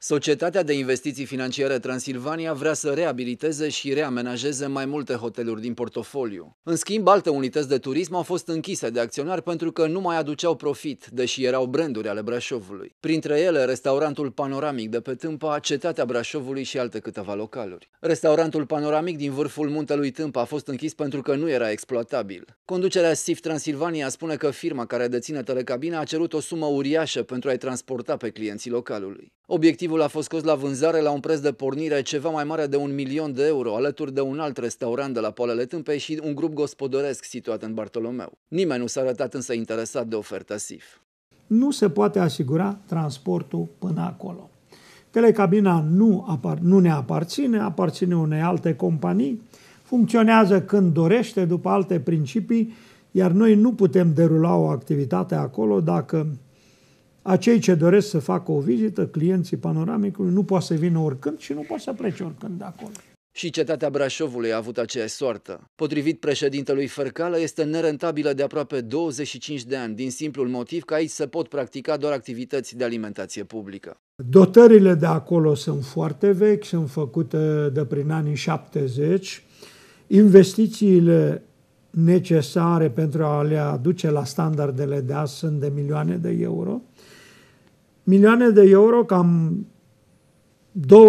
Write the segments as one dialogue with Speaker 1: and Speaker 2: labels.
Speaker 1: Societatea de investiții financiare Transilvania vrea să reabiliteze și reamenajeze mai multe hoteluri din portofoliu. În schimb, alte unități de turism au fost închise de acționari pentru că nu mai aduceau profit, deși erau branduri ale Brașovului. Printre ele, restaurantul Panoramic de pe Tâmpa, Cetatea Brașovului și alte câteva localuri. Restaurantul Panoramic din vârful muntelui Tâmpa a fost închis pentru că nu era exploatabil. Conducerea SIF Transilvania spune că firma care deține telecabina a cerut o sumă uriașă pentru a-i transporta pe clienții localului. Obiectiv. Activul a fost scos la vânzare la un preț de pornire ceva mai mare de un milion de euro, alături de un alt restaurant de la Poalele Tâmpei și un grup gospodăresc situat în Bartolomeu. Nimeni nu s-a arătat însă interesat de oferta SIF.
Speaker 2: Nu se poate asigura transportul până acolo. Telecabina nu, apar, nu ne aparține, aparține unei alte companii, funcționează când dorește, după alte principii, iar noi nu putem derula o activitate acolo dacă acei ce doresc să facă o vizită, clienții panoramicului, nu poate să vină oricând și nu poate să plece oricând de acolo.
Speaker 1: Și cetatea Brașovului a avut aceeași soartă. Potrivit președintelui Fărcală, este nerentabilă de aproape 25 de ani, din simplul motiv că aici se pot practica doar activități de alimentație publică.
Speaker 2: Dotările de acolo sunt foarte vechi, sunt făcute de prin anii 70. Investițiile necesare pentru a le aduce la standardele de azi sunt de milioane de euro. Milioane de euro, cam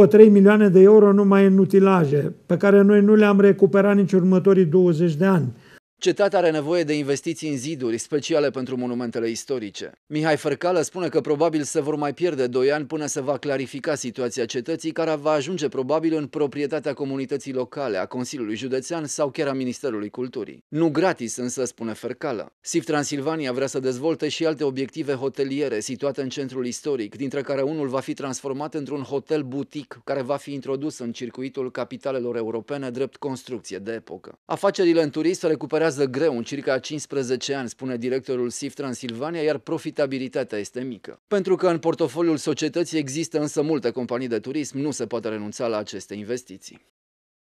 Speaker 2: 2-3 milioane de euro numai în utilaje, pe care noi nu le-am recuperat nici următorii 20 de ani.
Speaker 1: Cetatea are nevoie de investiții în ziduri speciale pentru monumentele istorice. Mihai Fărcală spune că probabil se vor mai pierde doi ani până se va clarifica situația cetății, care va ajunge probabil în proprietatea comunității locale, a Consiliului Județean sau chiar a Ministerului Culturii. Nu gratis, însă, spune Fărcală. SIF Transilvania vrea să dezvolte și alte obiective hoteliere situate în centrul istoric, dintre care unul va fi transformat într-un hotel butic care va fi introdus în circuitul capitalelor europene drept construcție de epocă. Afacerile în turism recuperează lucrează greu în circa 15 ani, spune directorul SIF Transilvania, iar profitabilitatea este mică. Pentru că în portofoliul societății există însă multe companii de turism, nu se poate renunța la aceste investiții.